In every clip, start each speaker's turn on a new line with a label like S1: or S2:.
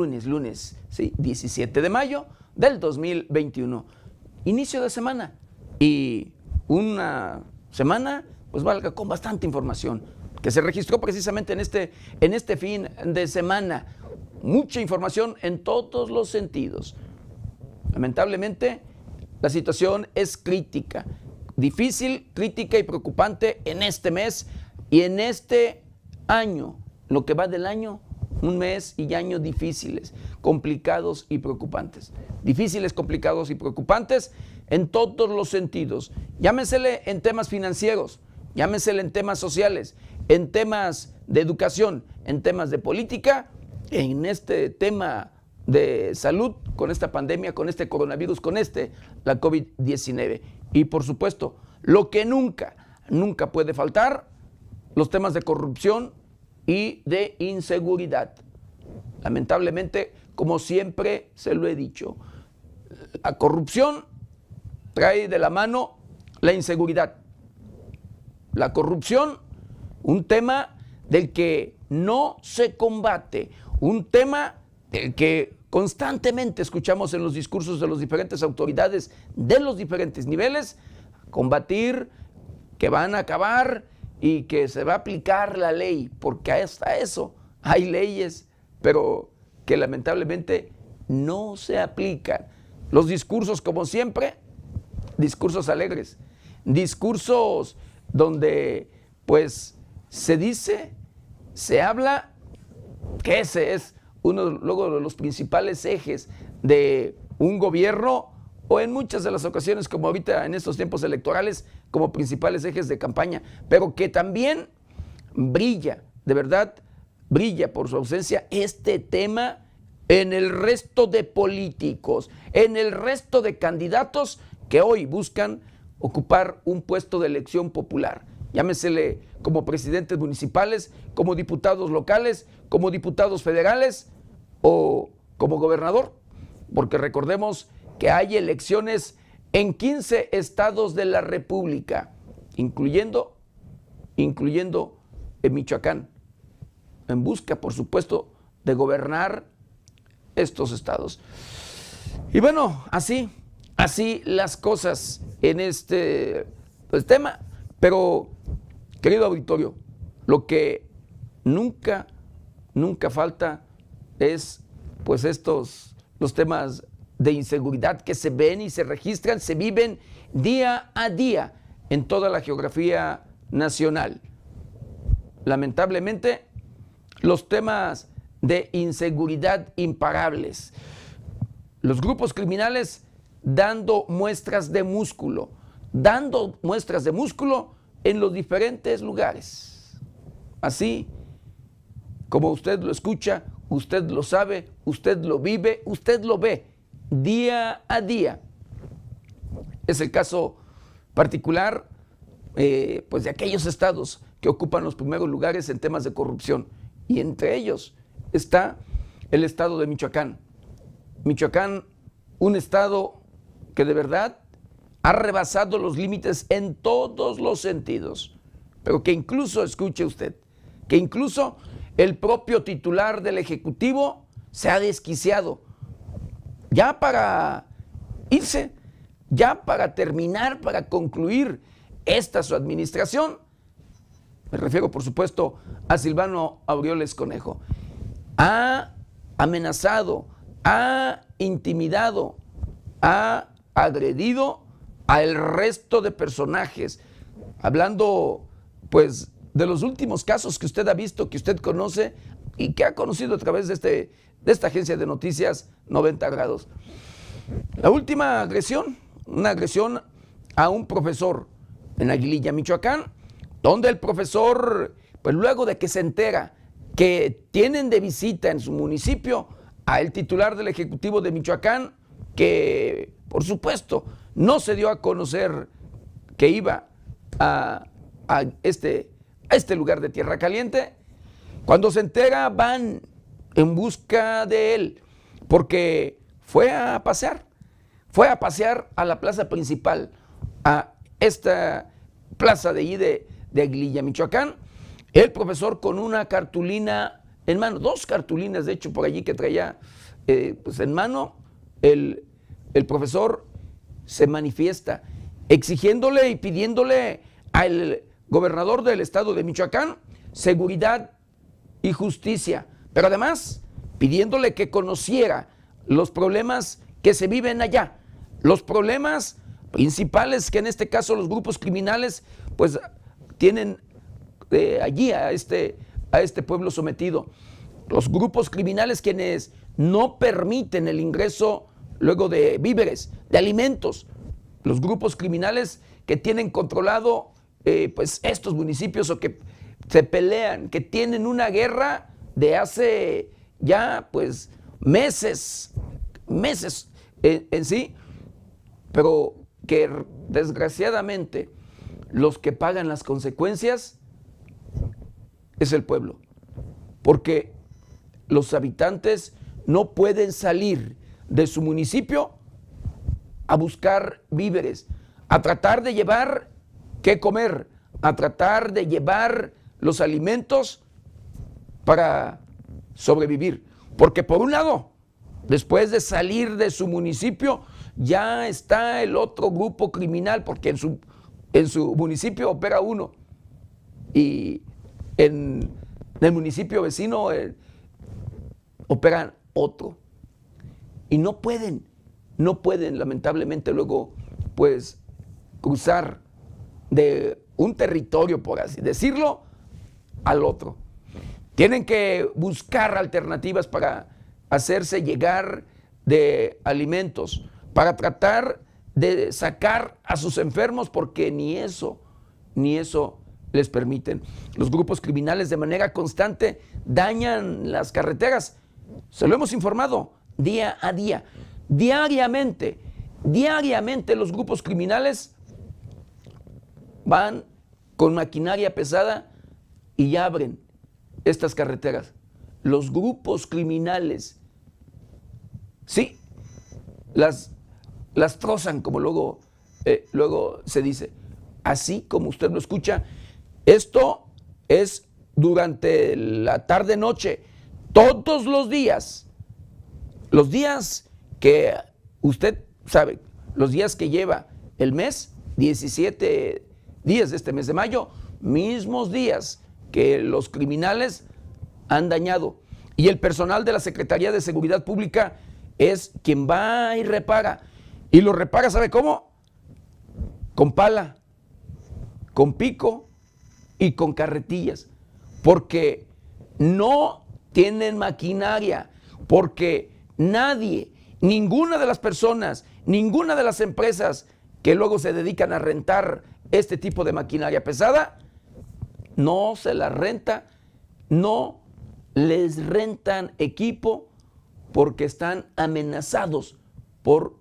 S1: Lunes, lunes, sí, 17 de mayo del 2021. Inicio de semana y una semana, pues valga, con bastante información que se registró precisamente en este, en este fin de semana. Mucha información en todos los sentidos. Lamentablemente, la situación es crítica, difícil, crítica y preocupante en este mes y en este año, lo que va del año un mes y año difíciles, complicados y preocupantes. Difíciles, complicados y preocupantes en todos los sentidos. Llámensele en temas financieros, llámensele en temas sociales, en temas de educación, en temas de política, en este tema de salud con esta pandemia, con este coronavirus, con este, la COVID-19. Y por supuesto, lo que nunca, nunca puede faltar, los temas de corrupción, y de inseguridad. Lamentablemente, como siempre se lo he dicho, la corrupción trae de la mano la inseguridad. La corrupción, un tema del que no se combate, un tema del que constantemente escuchamos en los discursos de las diferentes autoridades de los diferentes niveles, combatir, que van a acabar y que se va a aplicar la ley, porque está eso hay leyes, pero que lamentablemente no se aplican. Los discursos, como siempre, discursos alegres, discursos donde pues se dice, se habla, que ese es uno luego de los principales ejes de un gobierno en muchas de las ocasiones, como ahorita en estos tiempos electorales, como principales ejes de campaña, pero que también brilla, de verdad, brilla por su ausencia este tema en el resto de políticos, en el resto de candidatos que hoy buscan ocupar un puesto de elección popular. Llámesele como presidentes municipales, como diputados locales, como diputados federales o como gobernador, porque recordemos que hay elecciones en 15 estados de la República, incluyendo, incluyendo en Michoacán, en busca, por supuesto, de gobernar estos estados. Y bueno, así, así las cosas en este pues, tema. Pero, querido auditorio, lo que nunca, nunca falta es, pues, estos, los temas de inseguridad que se ven y se registran, se viven día a día en toda la geografía nacional. Lamentablemente, los temas de inseguridad imparables, los grupos criminales dando muestras de músculo, dando muestras de músculo en los diferentes lugares. Así como usted lo escucha, usted lo sabe, usted lo vive, usted lo ve día a día. Es el caso particular eh, pues de aquellos estados que ocupan los primeros lugares en temas de corrupción. Y entre ellos está el estado de Michoacán. Michoacán, un estado que de verdad ha rebasado los límites en todos los sentidos, pero que incluso, escuche usted, que incluso el propio titular del Ejecutivo se ha desquiciado ya para irse, ya para terminar, para concluir esta su administración. Me refiero, por supuesto, a Silvano Aureoles Conejo. Ha amenazado, ha intimidado, ha agredido al resto de personajes. Hablando, pues, de los últimos casos que usted ha visto, que usted conoce, y que ha conocido a través de, este, esta agencia de noticias 90 grados. La última agresión, una agresión a un profesor en Aguililla, Michoacán, donde el profesor, pues luego de que se entera que tienen de visita en su municipio al titular del Ejecutivo de Michoacán, que por supuesto no se dio a conocer que iba a, este, a este lugar de Tierra Caliente, cuando se entera van en busca de él, porque fue a pasear, fue a pasear a la plaza principal, a esta plaza de allí de, Aguililla, Michoacán, el profesor con una cartulina en mano, dos cartulinas de hecho por allí que traía eh, pues en mano, el, el profesor se manifiesta exigiéndole y pidiéndole al gobernador del estado de Michoacán seguridad y justicia, pero además pidiéndole que conociera los problemas que se viven allá, los problemas principales que en este caso los grupos criminales pues tienen eh, allí a este, a este pueblo sometido. Los grupos criminales quienes no permiten el ingreso luego de víveres, de alimentos, los grupos criminales que tienen controlado eh, pues estos municipios o que se pelean, que tienen una guerra de hace ya pues meses, meses en, sí, pero que desgraciadamente los que pagan las consecuencias es el pueblo, porque los habitantes no pueden salir de su municipio a buscar víveres, a tratar de llevar qué comer, a tratar de llevar los alimentos para sobrevivir. Porque por un lado, después de salir de su municipio, ya está el otro grupo criminal, porque en su, en su municipio opera uno y en, el municipio vecino eh, opera otro. Y no pueden, no pueden lamentablemente luego pues cruzar de un territorio, por así decirlo, al otro. Tienen que buscar alternativas para hacerse llegar de alimentos, para tratar de sacar a sus enfermos, porque ni eso, ni eso les permiten. Los grupos criminales de manera constante dañan las carreteras. Se lo hemos informado día a día. Diariamente, diariamente los grupos criminales van con maquinaria pesada y abren estas carreteras. Los grupos criminales, sí, las, trozan, como luego, eh, luego se dice. Así como usted lo escucha, esto es durante la tarde-noche, todos los días, los días que usted sabe, los días que lleva el mes, 17 días de este mes de mayo, mismos días que los criminales han dañado. Y el personal de la Secretaría de Seguridad Pública es quien va y repara. Y lo repara, ¿sabe cómo? Con pala, con pico y con carretillas. Porque no tienen maquinaria, porque nadie, ninguna de las personas, ninguna de las empresas que luego se dedican a rentar este tipo de maquinaria pesada, no se la renta, no les rentan equipo porque están amenazados por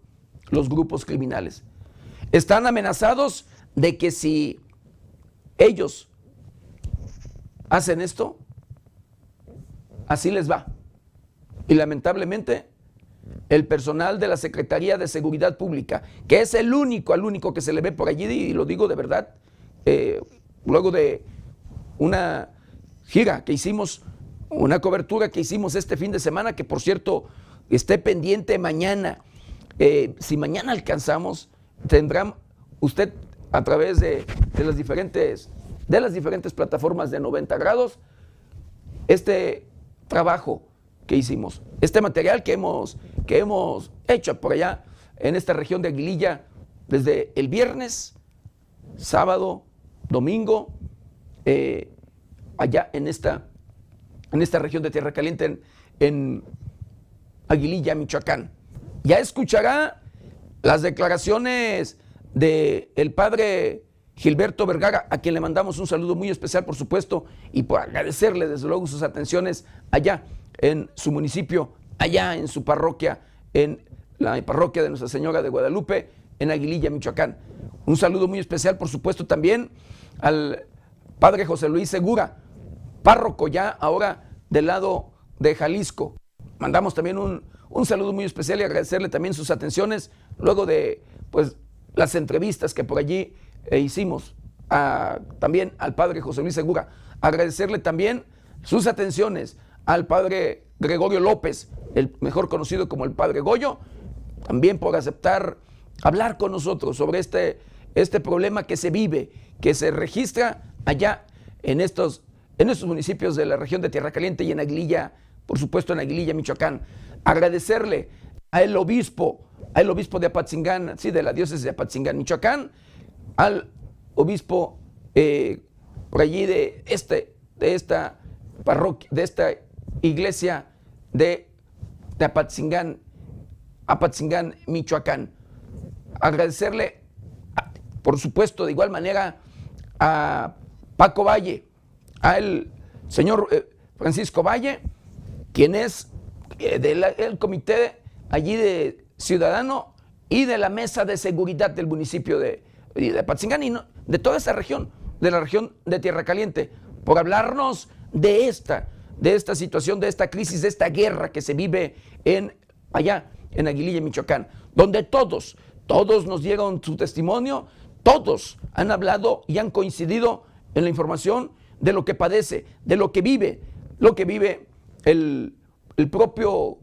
S1: los grupos criminales. Están amenazados de que si ellos hacen esto, así les va. Y lamentablemente, el personal de la Secretaría de Seguridad Pública, que es el único, al único que se le ve por allí, y lo digo de verdad, eh, luego de una gira que hicimos, una cobertura que hicimos este fin de semana, que por cierto esté pendiente mañana. Eh, si mañana alcanzamos, tendrá usted a través de, las diferentes, de las diferentes plataformas de 90 grados este trabajo que hicimos, este material que hemos, que hemos hecho por allá en esta región de Aguililla desde el viernes, sábado, domingo eh, allá en esta, en esta región de Tierra Caliente, en, Aguililla, Michoacán. Ya escuchará las declaraciones del padre Gilberto Vergara, a quien le mandamos un saludo muy especial, por supuesto, y por agradecerle desde luego sus atenciones allá en su municipio, allá en su parroquia, en la parroquia de Nuestra Señora de Guadalupe, en Aguililla, Michoacán. Un saludo muy especial, por supuesto, también al Padre José Luis Segura, párroco ya ahora del lado de Jalisco. Mandamos también un, un saludo muy especial y agradecerle también sus atenciones luego de pues, las entrevistas que por allí eh, hicimos también al padre José Luis Segura. Agradecerle también sus atenciones al padre Gregorio López, el mejor conocido como el padre Goyo, también por aceptar hablar con nosotros sobre este, este problema que se vive, que se registra allá en estos, en estos municipios de la región de Tierra Caliente y en Aguililla, por supuesto en Aguililla, Michoacán. Agradecerle al obispo, al obispo de Apatzingán, sí, de la diócesis de Apatzingán, Michoacán, al obispo eh, por allí de, este, de esta parroquia, de esta iglesia de, de Apatzingán, Apatzingán, Michoacán. Agradecerle, por supuesto, de igual manera a Paco Valle, al señor eh, Francisco Valle, quien es eh, del comité allí de Ciudadano y de la Mesa de Seguridad del municipio de, de Patzingán y de toda esa región, de la región de Tierra Caliente, por hablarnos de esta, de esta situación, de esta crisis, de esta guerra que se vive en allá, en Aguililla, Michoacán, donde todos, todos nos dieron su testimonio, todos han hablado y han coincidido en la información de lo que padece, de lo que vive, lo que vive el, propio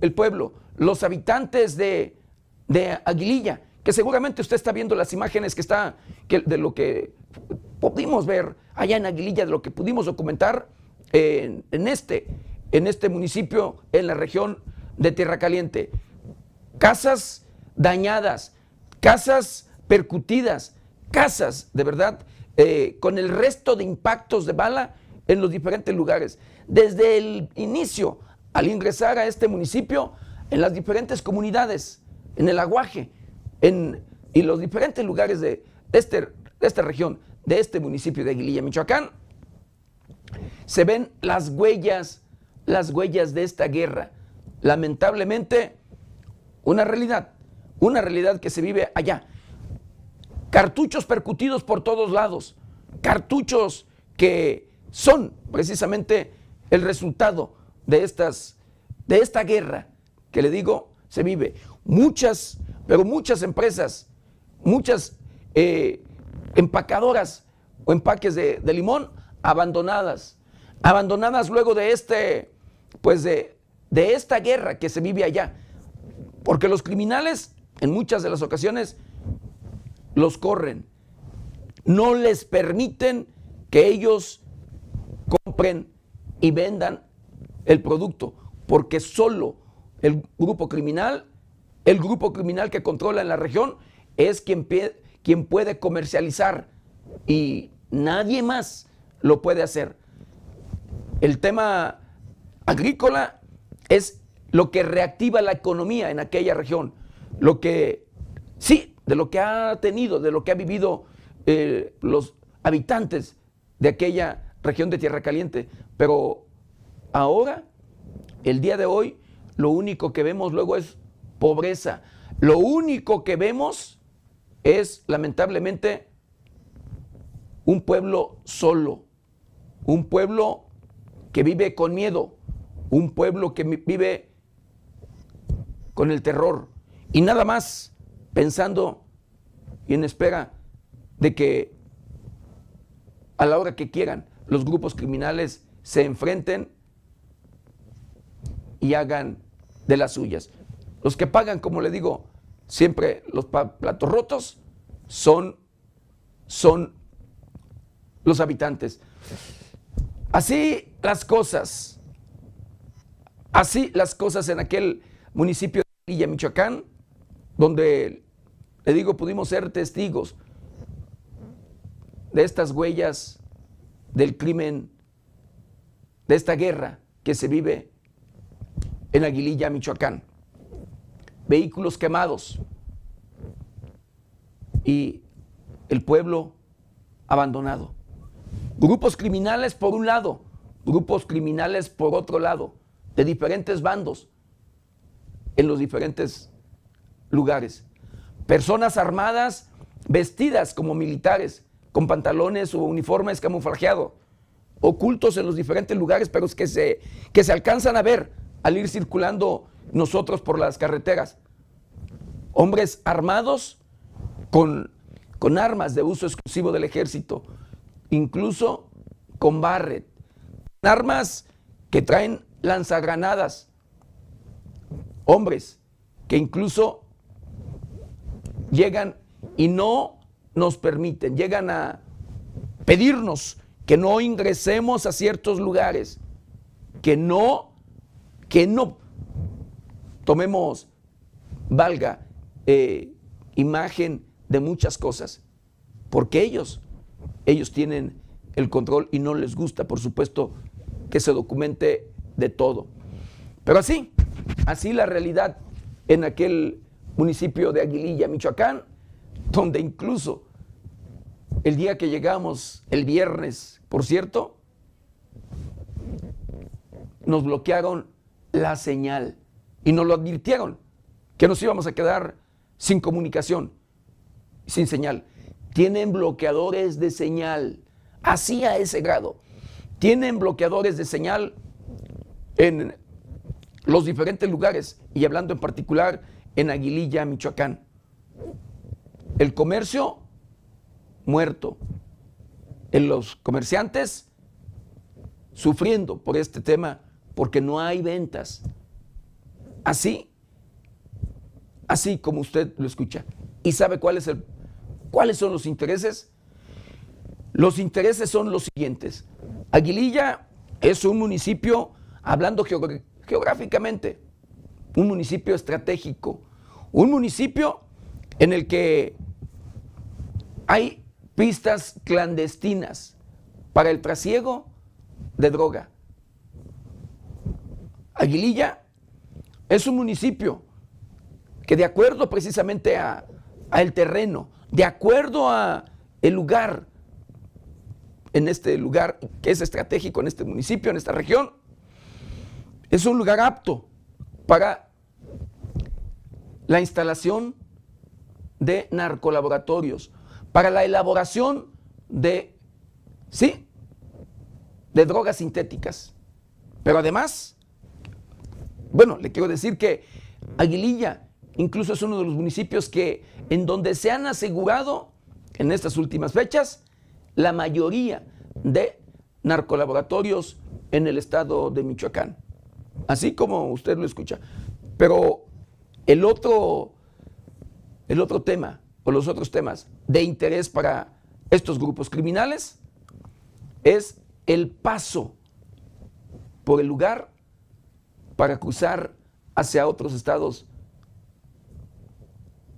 S1: el pueblo, los habitantes de, Aguililla, que seguramente usted está viendo las imágenes que está, de lo que pudimos ver allá en Aguililla, de lo que pudimos documentar en, este, en este municipio, en la región de Tierra Caliente. Casas dañadas, casas percutidas, casas de verdad eh, con el resto de impactos de bala en los diferentes lugares. Desde el inicio, al ingresar a este municipio, en las diferentes comunidades, en el aguaje, en, y los diferentes lugares de, este, de esta región, de este municipio de Aguililla, Michoacán, se ven las huellas, las huellas de esta guerra. Lamentablemente, una realidad, una realidad que se vive allá cartuchos percutidos por todos lados, cartuchos que son precisamente el resultado de, estas, de esta guerra que le digo se vive. Muchas, pero muchas empresas, muchas eh, empacadoras o empaques de, de, limón abandonadas, abandonadas luego de este, pues de, de esta guerra que se vive allá, porque los criminales en muchas de las ocasiones los corren. No les permiten que ellos compren y vendan el producto, porque solo el grupo criminal, el grupo criminal que controla en la región, es quien, quien puede comercializar y nadie más lo puede hacer. El tema agrícola es lo que reactiva la economía en aquella región, lo que sí de lo que ha tenido, de lo que ha vivido eh, los habitantes de aquella región de Tierra Caliente. Pero ahora, el día de hoy, lo único que vemos luego es pobreza. Lo único que vemos es, lamentablemente, un pueblo solo, un pueblo que vive con miedo, un pueblo que vive con el terror. Y nada más, pensando y en espera de que a la hora que quieran los grupos criminales se enfrenten y hagan de las suyas. Los que pagan, como le digo, siempre los platos rotos son, son los habitantes. Así las cosas, así las cosas en aquel municipio de Villa, Michoacán, donde le digo, pudimos ser testigos de estas huellas del crimen, de esta guerra que se vive en Aguililla, Michoacán. Vehículos quemados y el pueblo abandonado. Grupos criminales por un lado, grupos criminales por otro lado, de diferentes bandos en los diferentes lugares personas armadas vestidas como militares, con pantalones o uniformes camuflajeados, ocultos en los diferentes lugares, pero que se, que se alcanzan a ver al ir circulando nosotros por las carreteras. Hombres armados con, con armas de uso exclusivo del ejército, incluso con barret, armas que traen lanzagranadas, hombres que incluso llegan y no nos permiten, llegan a pedirnos que no ingresemos a ciertos lugares, que no, que no tomemos, valga, eh, imagen de muchas cosas, porque ellos, ellos tienen el control y no les gusta, por supuesto, que se documente de todo. Pero así, así la realidad en aquel municipio de Aguililla, Michoacán, donde incluso el día que llegamos, el viernes, por cierto, nos bloquearon la señal y nos lo advirtieron que nos íbamos a quedar sin comunicación, sin señal. Tienen bloqueadores de señal, así a ese grado. Tienen bloqueadores de señal en los diferentes lugares y hablando en particular en Aguililla, Michoacán. El comercio muerto. Eh, los comerciantes sufriendo por este tema porque no hay ventas. Así, así como usted lo escucha. ¿Y sabe cuál es el, cuáles son los intereses? Los intereses son los siguientes. Aguililla es un municipio, hablando geográficamente, un municipio estratégico un municipio en el que hay pistas clandestinas para el trasiego de droga. Aguililla es un municipio que de acuerdo precisamente al terreno, de acuerdo a el lugar, en este lugar que es estratégico en este municipio, en esta región, es un lugar apto para la instalación de narcolaboratorios, para la elaboración de, sí, de drogas sintéticas. Pero además, bueno, le quiero decir que Aguililla incluso es uno de los municipios que en donde se han asegurado en estas últimas fechas la mayoría de narcolaboratorios en el estado de Michoacán. Así como usted lo escucha. Pero el otro, el otro tema, o los otros temas de interés para estos grupos criminales, es el paso por el lugar para cruzar hacia otros estados,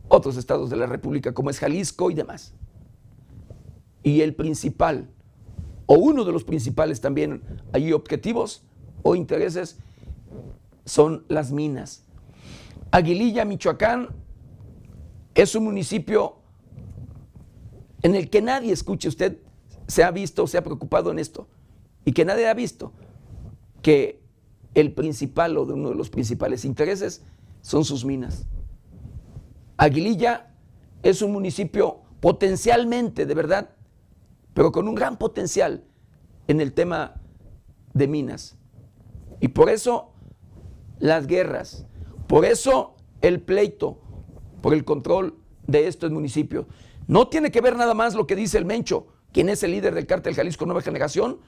S1: otros estados de la República, como es Jalisco y demás. Y el principal, o uno de los principales también, hay objetivos o intereses, son las minas. Aguililla, Michoacán, es un municipio en el que nadie, escuche usted, se ha visto, o se ha preocupado en esto, y que nadie ha visto que el principal o de uno de los principales intereses son sus minas. Aguililla es un municipio potencialmente, de verdad, pero con un gran potencial en el tema de minas. Y por eso las guerras, por eso el pleito por el control de estos municipios. No tiene que ver nada más lo que dice el Mencho, quien es el líder del cártel Jalisco Nueva Generación,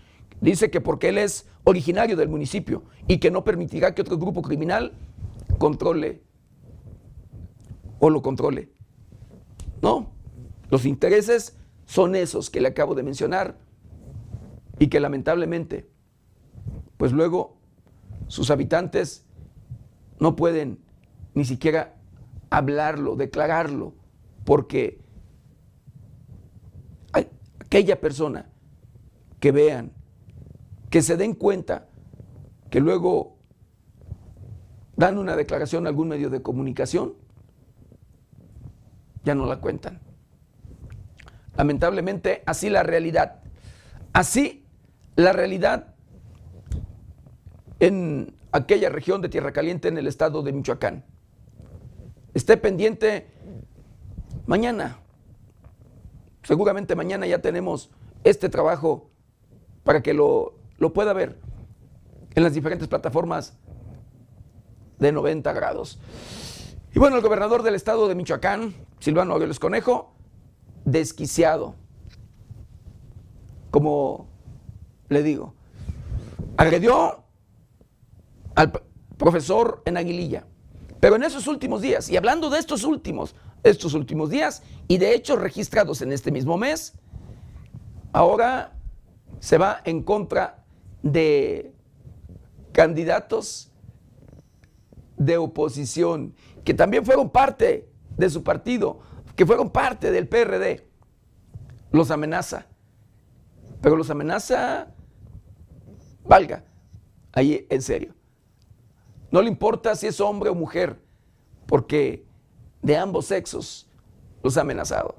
S1: dice que porque él es originario del municipio y que no permitirá que otro grupo criminal controle o lo controle. No, los intereses son esos que le acabo de mencionar y que lamentablemente, pues luego sus habitantes no pueden ni siquiera hablarlo, declararlo, porque aquella persona que vean, que se den cuenta, que luego dan una declaración a algún medio de comunicación, ya no la cuentan. Lamentablemente, así la realidad. Así la realidad en aquella región de Tierra Caliente en el estado de Michoacán. Esté pendiente mañana. Seguramente mañana ya tenemos este trabajo para que lo, pueda ver en las diferentes plataformas de 90 grados. Y bueno, el gobernador del estado de Michoacán, Silvano Aureoles Conejo, desquiciado, como le digo, agredió al profesor en Aguililla. Pero en esos últimos días, y hablando de estos últimos, estos últimos días, y de hechos registrados en este mismo mes, ahora se va en contra de candidatos de oposición, que también fueron parte de su partido, que fueron parte del PRD, los amenaza. Pero los amenaza, valga, ahí en serio. No le importa si es hombre o mujer, porque de ambos sexos los ha amenazado.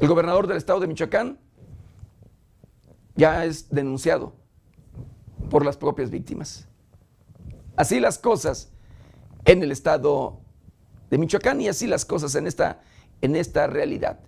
S1: El gobernador del estado de Michoacán ya es denunciado por las propias víctimas. Así las cosas en el estado de Michoacán y así las cosas en esta, en esta realidad.